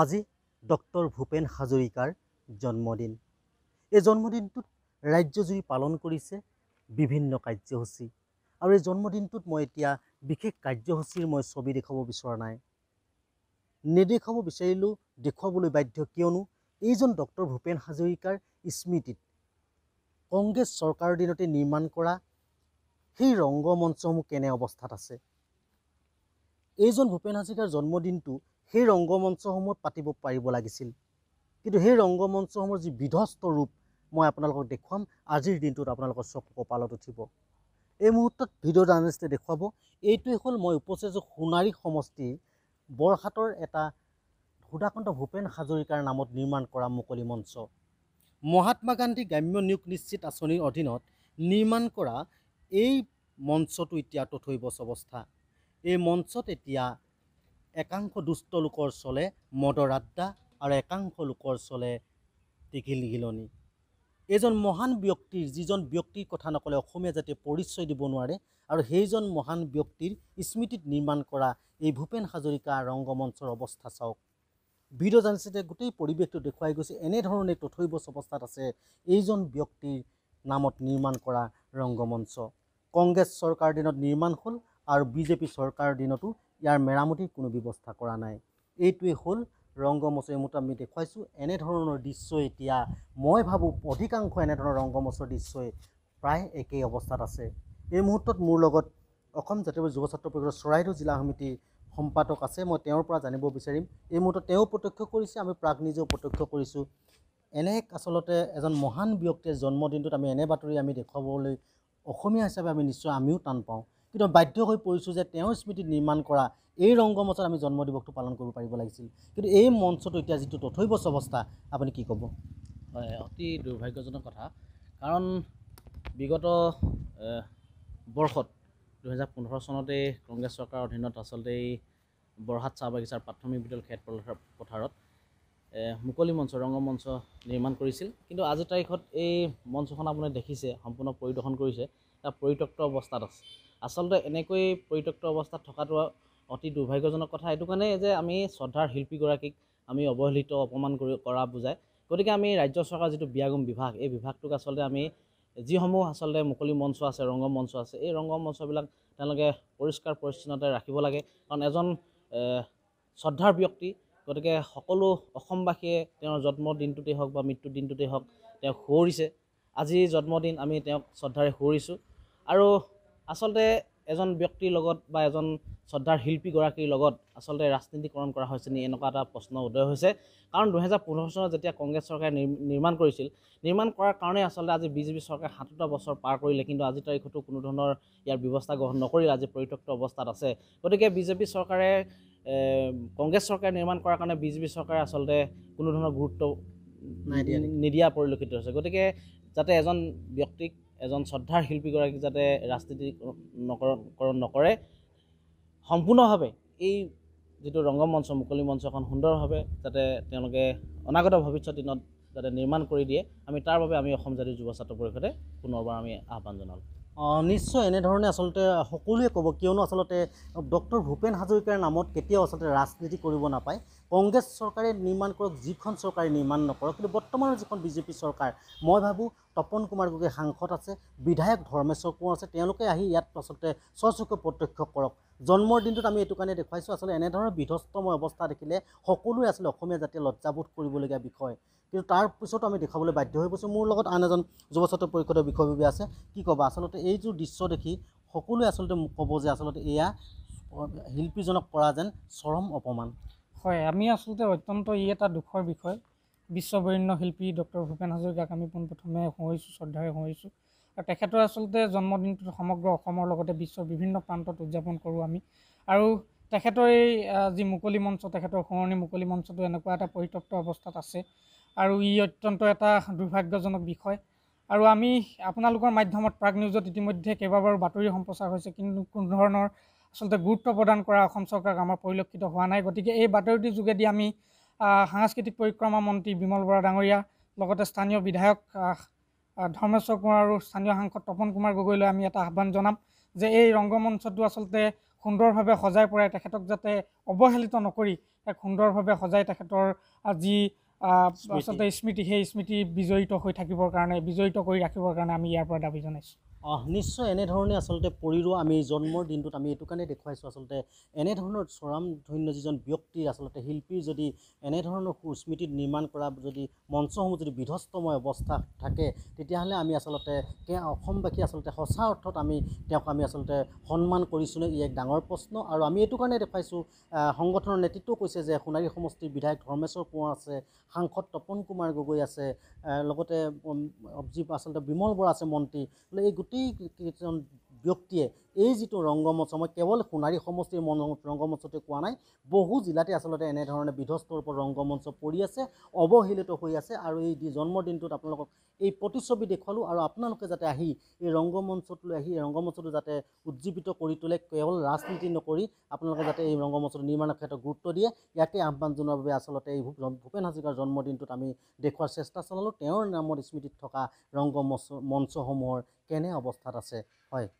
আজি ডক্টৰ ভূপেন হাজৰিকাৰ জন্মদিন এই জন্মদিনটোত ৰাজ্যজুৰি পালন কৰিছে বিভিন্ন কাৰ্যসূচী আৰু এই জন্মদিনটোত মই এতিয়া বিশেষ কাৰ্যসূচীৰ মই ছবি দেখুৱাব বিচৰা নাই নেদেখুৱাব বিচাৰিলেও দেখুৱাবলৈ বাধ্য কিয়নো এইজন ডক্টৰ ভূপেন হাজৰিকাৰ স্মৃতিত কংগ্ৰেছ চৰকাৰৰ দিনতে নিৰ্মাণ কৰা সেই ৰংগমঞ্চসমূহ কেনে অৱস্থাত আছে এইজন ভূপেন হাজৰিকাৰ জন্মদিনটো সেই ৰংগমঞ্চসমূহত পাতিব পাৰিব লাগিছিল কিন্তু সেই ৰংগমঞ্চসমূহৰ যি বিধ্বস্ত ৰূপ মই আপোনালোকক দেখুৱাম আজিৰ দিনটোত আপোনালোকৰ চকু কপালত উঠিব এই মুহূৰ্তত ভিডিঅ' জাৰ্নেলিষ্টে দেখুৱাব এইটোৱে হ'ল মই উপস্থিত সোণাৰী সমষ্টিৰ বৰহাটৰ এটা সুধাকান্ত ভূপেন হাজৰিকাৰ নামত নিৰ্মাণ কৰা মুকলি মঞ্চ মহাত্মা গান্ধী গ্ৰাম্য নিয়োগ নিশ্চিত আঁচনিৰ অধীনত নিৰ্মাণ কৰা এই মঞ্চটো এতিয়া তথৈবচ অৱস্থা এই মঞ্চত এতিয়া একাংশ দুষ্ট লোকৰ চলে মদৰ আড্ডা আৰু একাংশ লোকৰ চলে টিঘিল ঘিলনি এজন মহান ব্যক্তিৰ যিজন ব্যক্তিৰ কথা নক'লে অসমীয়া জাতিয়ে পৰিচয় দিব নোৱাৰে আৰু সেইজন মহান ব্যক্তিৰ স্মৃতিত নিৰ্মাণ কৰা এই ভূপেন হাজৰিকা ৰংগমঞ্চৰ অৱস্থা চাওক ভিডিঅ' জানিছে যে গোটেই পৰিৱেশটো দেখুৱাই গৈছে এনেধৰণে তথৈবছ অৱস্থাত আছে এইজন ব্যক্তিৰ নামত নিৰ্মাণ কৰা ৰংগমঞ্চ কংগ্ৰেছ চৰকাৰৰ দিনত নিৰ্মাণ হ'ল আৰু বিজেপি চৰকাৰৰ দিনতো ইয়াৰ মেৰামতিৰ কোনো ব্যৱস্থা কৰা নাই এইটোৱেই হ'ল ৰংগমঞ্চৰ মতে আমি দেখুৱাইছোঁ এনেধৰণৰ দৃশ্য এতিয়া মই ভাবোঁ অধিকাংশ এনেধৰণৰ ৰংগমচৰ দৃশ্যই প্ৰায় একেই অৱস্থাত আছে এই মুহূৰ্তত মোৰ লগত অসম জাতীয় যুৱ ছাত্ৰ পৰিষদৰ চৰাইদেউ জিলা সমিতিৰ সম্পাদক আছে মই তেওঁৰ পৰা জানিব বিচাৰিম এই মুহূৰ্তত তেওঁ প্ৰত্যক্ষ কৰিছে আমি প্ৰাগ নিজেও প্ৰত্যক্ষ কৰিছোঁ এনে আচলতে এজন মহান ব্যক্তিৰ জন্মদিনটোত আমি এনে বাতৰি আমি দেখুৱাবলৈ অসমীয়া হিচাপে আমি নিশ্চয় আমিও টান পাওঁ কিন্তু বাধ্য হৈ পৰিছোঁ যে তেওঁৰ স্মৃতি নিৰ্মাণ কৰা এই ৰংগমঞ্চত আমি জন্মদিৱসটো পালন কৰিব পাৰিব লাগিছিল কিন্তু এই মঞ্চটো এতিয়া যিটো তথৈব অৱস্থা আপুনি কি ক'ব হয় অতি দুৰ্ভাগ্যজনক কথা কাৰণ বিগত বৰ্ষত দুহেজাৰ পোন্ধৰ চনতে কংগ্ৰেছ চৰকাৰৰ অধীনত আচলতে এই বৰহাট চাহ বাগিচাৰ প্ৰাথমিক বিদ্যালয় খেত পথাৰত মুকলি মঞ্চ ৰংগমঞ্চ নিৰ্মাণ কৰিছিল কিন্তু আজিৰ তাৰিখত এই মঞ্চখন আপুনি দেখিছে সম্পূৰ্ণ পৰিদৰ্শন কৰিছে এটা পৰিত্যক্ত অৱস্থাত আছে আচলতে এনেকৈ পৰিত্যক্ত অৱস্থাত থকাটো অতি দুৰ্ভাগ্যজনক কথা এইটো কাৰণে যে আমি শ্ৰদ্ধাৰ শিল্পীগৰাকীক আমি অৱহেলিত অপমান কৰি কৰা বুজায় গতিকে আমি ৰাজ্য চৰকাৰৰ যিটো বিয়াগম বিভাগ এই বিভাগটোক আচলতে আমি যিসমূহ আচলতে মুকলি মঞ্চ আছে ৰংগম মঞ্চ আছে এই ৰংগমঞ্চবিলাক তেওঁলোকে পৰিষ্কাৰ পৰিচ্ছন্নতাৰে ৰাখিব লাগে কাৰণ এজন শ্ৰদ্ধাৰ ব্যক্তি গতিকে সকলো অসমবাসীয়ে তেওঁৰ জন্মদিনটোতেই হওক বা মৃত্যুদিনটোতেই হওক তেওঁক সোঁৱৰিছে আজি জন্মদিন আমি তেওঁক শ্ৰদ্ধাৰে সোঁৱৰিছোঁ আৰু আচলতে এজন ব্যক্তিৰ লগত বা এজন শ্ৰদ্ধাৰ শিল্পীগৰাকীৰ লগত আচলতে ৰাজনীতিকৰণ কৰা হৈছে নি এনেকুৱা এটা প্ৰশ্ন উদয় হৈছে কাৰণ দুহেজাৰ পোন্ধৰ চনত যেতিয়া কংগ্ৰেছ চৰকাৰে নিৰ্মাণ কৰিছিল নিৰ্মাণ কৰাৰ কাৰণে আচলতে আজি বিজেপি চৰকাৰে সাতোটা বছৰ পাৰ কৰিলে কিন্তু আজিৰ তাৰিখতো কোনো ধৰণৰ ইয়াৰ ব্যৱস্থা গ্ৰহণ নকৰিলে আজি পৰিত্যক্ত অৱস্থাত আছে গতিকে বিজেপি চৰকাৰে কংগ্ৰেছ চৰকাৰে নিৰ্মাণ কৰাৰ কাৰণে বিজেপি চৰকাৰে আচলতে কোনো ধৰণৰ গুৰুত্ব নাই নিদিয়া পৰিলক্ষিত হৈছে গতিকে যাতে এজন ব্যক্তিক এজন শ্ৰদ্ধাৰ শিল্পীগৰাকীক যাতে ৰাজনীতি ৰাজনীতিকৰণ নকৰে সম্পূৰ্ণভাৱে এই যিটো ৰংগমঞ্চ মুকলি মঞ্চ এখন সুন্দৰভাৱে যাতে তেওঁলোকে অনাগত ভৱিষ্যত দিনত যাতে নিৰ্মাণ কৰি দিয়ে আমি তাৰ বাবে আমি অসম জাতিৰ যুৱ ছাত্ৰ পৰিষদে পুনৰবাৰ আমি আহ্বান জনালোঁ নিশ্চয় এনেধৰণে আচলতে সকলোৱে ক'ব কিয়নো আচলতে ডক্টৰ ভূপেন হাজৰিকাৰ নামত কেতিয়াও আচলতে ৰাজনীতি কৰিব নাপায় কংগ্ৰেছ চৰকাৰে নিৰ্মাণ কৰক যিখন চৰকাৰে নিৰ্মাণ নকৰক কিন্তু বৰ্তমানৰ যিখন বিজেপি চৰকাৰ মই ভাবোঁ তপন কুমাৰ গগৈ সাংসদ আছে বিধায়ক ধৰ্মেশ্বৰ কোঁৱৰ আছে তেওঁলোকে আহি ইয়াত আচলতে স্বচক্ষে প্ৰত্যক্ষ কৰক জন্মৰ দিনটোত আমি এইটো কাৰণে দেখুৱাইছোঁ আচলতে এনেধৰণৰ বিধস্তময় অৱস্থা দেখিলে সকলোৱে আচলতে অসমীয়া জাতিয়ে লজ্জাবোধ কৰিবলগীয়া বিষয় কিন্তু তাৰপিছতো আমি দেখুৱাবলৈ বাধ্য হৈ পৰিছোঁ মোৰ লগত আন এজন যুৱ ছাত্ৰ পৰিষদৰ বিষয়ববে আছে কি ক'বা আচলতে এইযোৰ দৃশ্য দেখি সকলোৱে আচলতে মোক ক'ব যে আচলতে এয়া শিল্পীজনক পৰা যেন চৰম অপমান হয় আমি আচলতে অত্যন্ত ই এটা দুখৰ বিষয় বিশ্ববৰণ্য শিল্পী ডক্টৰ ভূপেন হাজৰিকাক আমি পোনপ্ৰথমে সোঁৱৰিছোঁ শ্ৰদ্ধাৰে সোঁৱৰিছোঁ আৰু তেখেতৰ আচলতে জন্মদিনটোত সমগ্ৰ অসমৰ লগতে বিশ্বৰ বিভিন্ন প্ৰান্তত উদযাপন কৰোঁ আমি আৰু তেখেতৰ এই যি মুকলি মঞ্চ তেখেতৰ সোঁৱৰণি মুকলি মঞ্চটো এনেকুৱা এটা পৰিত্যক্ত অৱস্থাত আছে আৰু ই অত্যন্ত এটা দুৰ্ভাগ্যজনক বিষয় আৰু আমি আপোনালোকৰ মাধ্যমত প্ৰাগ নিউজত ইতিমধ্যে কেইবাবাৰো বাতৰি সম্প্ৰচাৰ হৈছে কিন্তু কোনো ধৰণৰ আচলতে গুৰুত্ব প্ৰদান কৰা অসম চৰকাৰক আমাৰ পৰিলক্ষিত হোৱা নাই গতিকে এই বাতৰিটোৰ যোগেদি আমি সাংস্কৃতিক পৰিক্ৰমা মন্ত্ৰী বিমল বৰা ডাঙৰীয়া লগতে স্থানীয় বিধায়ক ধৰ্মেশ্বৰ কোঁৱৰ আৰু স্থানীয় সাংসদ তপন কুমাৰ গগৈলৈ আমি এটা আহ্বান জনাম যে এই ৰংগমঞ্চটো আচলতে সুন্দৰভাৱে সজাই পৰাই তেখেতক যাতে অৱহেলিত নকৰি এক সুন্দৰভাৱে সজাই তেখেতৰ যি আচলতে স্মৃতি সেই স্মৃতি বিজড়িত হৈ থাকিবৰ কাৰণে বিজড়িত কৰি ৰাখিবৰ কাৰণে আমি ইয়াৰ পৰা দাবী জনাইছোঁ নিশ্চয় এনেধৰণে আচলতে পৰিৰো আমি জন্মৰ দিনটোত আমি এইটো কাৰণে দেখুৱাইছোঁ আচলতে এনেধৰণৰ স্বৰামধন্য যিজন ব্যক্তি আচলতে শিল্পীৰ যদি এনেধৰণৰ সুস্মৃতি নিৰ্মাণ কৰা যদি মঞ্চসমূহ যদি বিধ্বস্তময় অৱস্থা থাকে তেতিয়াহ'লে আমি আচলতে অসমবাসী আচলতে সঁচা অৰ্থত আমি তেওঁক আমি আচলতে সন্মান কৰিছোঁনে ই এক ডাঙৰ প্ৰশ্ন আৰু আমি এইটো কাৰণে দেখুৱাইছোঁ সংগঠনৰ নেতৃত্বও কৈছে যে সোণাৰী সমষ্টিৰ বিধায়ক ধৰ্মেশ্বৰ কোঁৱৰ আছে সাংসদ তপন কুমাৰ গগৈ আছে লগতে যি আচলতে বিমল বৰা আছে মন্ত্ৰী এই গোটেই প্ৰতিজন ব্যক্তিয়ে এই যিটো ৰংগমঞ্চ মই কেৱল সোণাৰী সমষ্টিৰ মন ৰংগমঞ্চতে কোৱা নাই বহু জিলাতে আচলতে এনেধৰণে বিধ্বস্তৰ ওপৰত ৰংগমঞ্চ পৰি আছে অৱহেলিত হৈ আছে আৰু এই জন্মদিনটোত আপোনালোকক এই প্ৰতিচ্ছবি দেখুৱালোঁ আৰু আপোনালোকে যাতে আহি এই ৰংগমঞ্চটোলৈ আহি এই ৰংগমঞ্চটো যাতে উজ্জীৱিত কৰি তোলে কেৱল ৰাজনীতি নকৰি আপোনালোকে যাতে এই ৰংগমঞ্চটো নিৰ্মাণৰ ক্ষেত্ৰত গুৰুত্ব দিয়ে ইয়াকে আহ্বান জনোৱাৰ বাবে আচলতে এই ভূপেন হাজৰিকাৰ জন্মদিনটোত আমি দেখুৱাৰ চেষ্টা চলালোঁ তেওঁৰ নামত স্মৃতিত থকা ৰংগমঞ্চ মঞ্চসমূহৰ কেনে অৱস্থাত আছে হয়